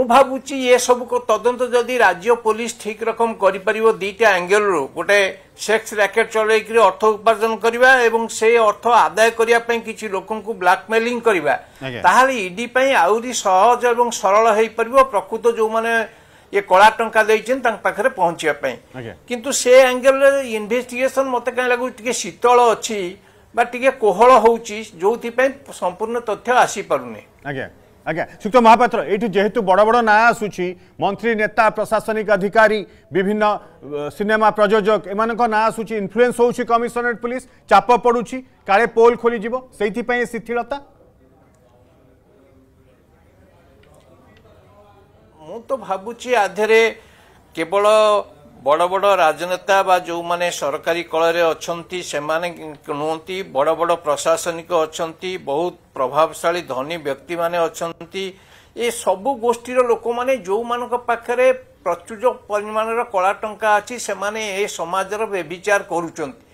ମୁଁ ଭାବୁଛି ଏସବୁକୁ ତଦନ୍ତ ଯଦି ରାଜ୍ୟ ପୋଲିସ ଠିକ୍ ରକମ କରିପାରିବ ଦୁଇଟା ଆଙ୍ଗେଲରୁ ଗୋଟେ ସେକ୍ସ ରାକେଟ ଚଳାଇକରି ଅର୍ଥ ଉପାର୍ଜନ କରିବା ଏବଂ ସେ ଅର୍ଥ ଆଦାୟ କରିବା ପାଇଁ କିଛି ଲୋକଙ୍କୁ ବ୍ଲାକମେଲିଂ କରିବା ତାହେଲେ ଇଡି ପାଇଁ ଆହୁରି ସହଜ ଏବଂ ସରଳ ହେଇପାରିବ ପ୍ରକୃତ ଯେଉଁମାନେ ଇଏ କଳା ଟଙ୍କା ଦେଇଛନ୍ତି ତାଙ୍କ ପାଖରେ ପହଞ୍ଚିବା ପାଇଁ କିନ୍ତୁ ସେ ଆଙ୍ଗେଲରେ ଇନଭେଷ୍ଟିଗେସନ ମୋତେ କାହିଁ ଲାଗୁଛି ଟିକେ ଶୀତଳ ଅଛି ବା ଟିକେ କୋହଳ ହେଉଛି ଯେଉଁଥିପାଇଁ ସମ୍ପୂର୍ଣ୍ଣ ତଥ୍ୟ ଆସିପାରୁନି ଆଜ୍ଞା ଆଜ୍ଞା ସୁକ୍ତ ମହାପାତ୍ର ଏଇଠି ଯେହେତୁ ବଡ଼ ବଡ଼ ନାଁ ଆସୁଛି ମନ୍ତ୍ରୀ ନେତା ପ୍ରଶାସନିକ ଅଧିକାରୀ ବିଭିନ୍ନ ସିନେମା ପ୍ରଯୋଜକ ଏମାନଙ୍କ ନାଁ ଆସୁଛି ଇନ୍ଫ୍ଲୁଏନ୍ସ ହେଉଛି କମିଶନରେଟ୍ ପୋଲିସ ଚାପ ପଡ଼ୁଛି କାଳେ ପୋଲ୍ ଖୋଲିଯିବ ସେଇଥିପାଇଁ ଏ ଶିଥିଳତା ମୁଁ ତ ଭାବୁଛି ଆଧେରେ କେବଳ ବଡ଼ ବଡ଼ ରାଜନେତା ବା ଯେଉଁମାନେ ସରକାରୀ କଳରେ ଅଛନ୍ତି ସେମାନେ ନୁହନ୍ତି ବଡ଼ ବଡ଼ ପ୍ରଶାସନିକ ଅଛନ୍ତି ବହୁତ ପ୍ରଭାବଶାଳୀ ଧନୀ ବ୍ୟକ୍ତିମାନେ ଅଛନ୍ତି ଏ ସବୁ ଗୋଷ୍ଠୀର ଲୋକମାନେ ଯେଉଁମାନଙ୍କ ପାଖରେ ପ୍ରଚୁର ପରିମାଣର କଳା ଟଙ୍କା ଅଛି ସେମାନେ ଏ ସମାଜର ବ୍ୟବିଚାର କରୁଛନ୍ତି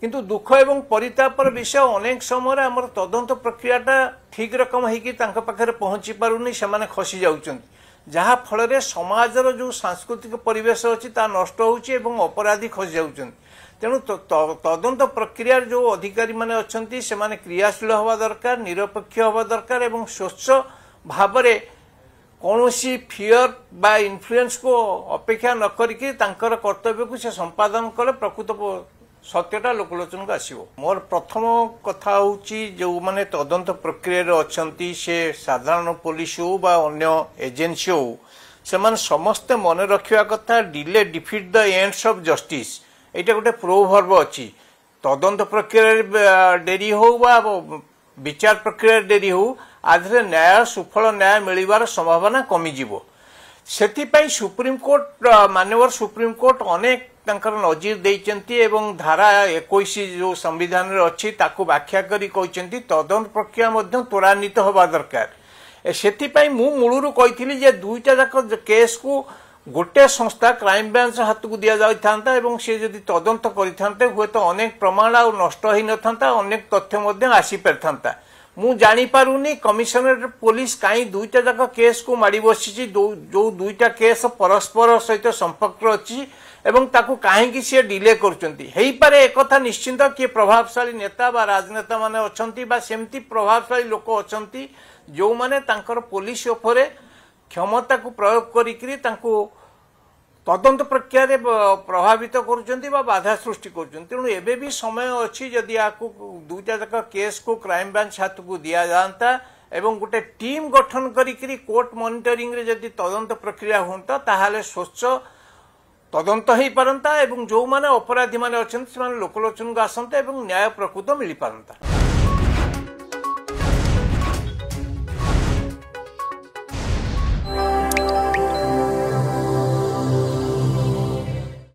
କିନ୍ତୁ ଦୁଃଖ ଏବଂ ପରିତାପର ବିଷୟ ଅନେକ ସମୟରେ ଆମର ତଦନ୍ତ ପ୍ରକ୍ରିୟାଟା ଠିକ୍ ରକମ ହେଇକି ତାଙ୍କ ପାଖରେ ପହଞ୍ଚି ପାରୁନି ସେମାନେ ଖସି ଯାଉଛନ୍ତି ଯାହାଫଳରେ ସମାଜର ଯେଉଁ ସାଂସ୍କୃତିକ ପରିବେଶ ଅଛି ତାହା ନଷ୍ଟ ହେଉଛି ଏବଂ ଅପରାଧୀ ଖସିଯାଉଛନ୍ତି ତେଣୁ ତଦନ୍ତ ପ୍ରକ୍ରିୟାରେ ଯେଉଁ ଅଧିକାରୀମାନେ ଅଛନ୍ତି ସେମାନେ କ୍ରିୟାଶୀଳ ହେବା ଦରକାର ନିରପେକ୍ଷ ହେବା ଦରକାର ଏବଂ ସ୍ୱଚ୍ଛ ଭାବରେ କୌଣସି ଫିୟର ବା ଇନଫ୍ଲୁଏନ୍ସକୁ ଅପେକ୍ଷା ନ କରିକି ତାଙ୍କର କର୍ତ୍ତବ୍ୟକୁ ସେ ସମ୍ପାଦନ କଲେ ପ୍ରକୃତ ସତ୍ୟଟା ଲୋକଲୋଚନକୁ ଆସିବ ମୋର ପ୍ରଥମ କଥା ହେଉଛି ଯେଉଁମାନେ ତଦନ୍ତ ପ୍ରକ୍ରିୟାରେ ଅଛନ୍ତି ସେ ସାଧାରଣ ପୋଲିସ ହେଉ ବା ଅନ୍ୟ ଏଜେନ୍ସି ହେଉ ସେମାନେ ସମସ୍ତେ ମନେ ରଖିବା କଥା delay defeat the ends of justice ଏଇଟା ଗୋଟେ ପ୍ରୋଭର୍ବ ଅଛି ତଦନ୍ତ ପ୍ରକ୍ରିୟାରେ ଡେରି ହେଉ ବା বিচার প্রক্রিয়ার ডেরি হো আধারে ন্যায় সুফল ন্যায় মিলবার সম্ভাবনা কমিযিব সেপাই সুপ্রিমকোর্ট মানবর সুপ্রিমকোর্ট অনেক ତାଙ୍କର ନଜିର ଦେଇଛନ୍ତି ଏବଂ ଧାରା ଏକୋଇଶ ଯେଉଁ ସମ୍ବିଧାନରେ ଅଛି ତାକୁ ବ୍ୟାଖ୍ୟା କରି କହିଛନ୍ତି ତଦନ୍ତ ପ୍ରକ୍ରିୟା ମଧ୍ୟ ତ୍ୱରାନ୍ୱିତ ହେବା ଦରକାର ସେଥିପାଇଁ ମୁଁ ମୂଳରୁ କହିଥିଲି ଯେ ଦୁଇଟା ଯାକ କେସ୍କୁ ଗୋଟେ ସଂସ୍ଥା କ୍ରାଇମବ୍ରାଞ୍ଚ ହାତକୁ ଦିଆଯାଇଥାନ୍ତା ଏବଂ ସେ ଯଦି ତଦନ୍ତ କରିଥାନ୍ତେ ହୁଏତ ଅନେକ ପ୍ରମାଣ ଆଉ ନଷ୍ଟ ହୋଇନଥାନ୍ତା ଅନେକ ତଥ୍ୟ ମଧ୍ୟ ଆସିପାରିଥାନ୍ତା ମୁଁ ଜାଣିପାରୁନି କମିଶନରେଟ୍ ପୋଲିସ କାହିଁ ଦୁଇଟା ଯାକ କେସ୍କୁ ମାଡ଼ି ବସିଛି ଯେଉଁ ଦୁଇଟା କେସ୍ ପରସ୍ପର ସହିତ ସମ୍ପର୍କ ଅଛି এবং তাকে কাহিকি সে ডিলে করছেন হইপারে একথা নিশ্চিন্ত কি প্রভাবশালী নেতা বা রাজনেতা মানে অনেক বা সেমতি প্রভাবশালী লোক অনেক যে তাঁর পুলিশ উপরে ক্ষমতা প্রয়োগ করি তাঁকু তদন্ত প্রক্রিয়ায় প্রভাবিত করছেন বা বাধা সৃষ্টি করছেন তেমন এবে বি সময় অছি যদি আকু দুইটা যাক কেসকু ক্রাইম ব্রাঞ্চ হাতকু দিয়া যাতা এবং গোটে টিম গঠন করি কোর্ট মনিটরিংরে যদি তদন্ত প্রক্রিয়া হুঁত তাহলে স্বচ্ছ ତଦନ୍ତ ହେଇପାରନ୍ତା ଏବଂ ଯେଉଁମାନେ ଅପରାଧୀମାନେ ଅଛନ୍ତି ସେମାନେ ଲୋକଲୋଚନକୁ ଆସନ୍ତେ ଏବଂ ନ୍ୟାୟ ପ୍ରକୃତ ମିଳିପାରନ୍ତା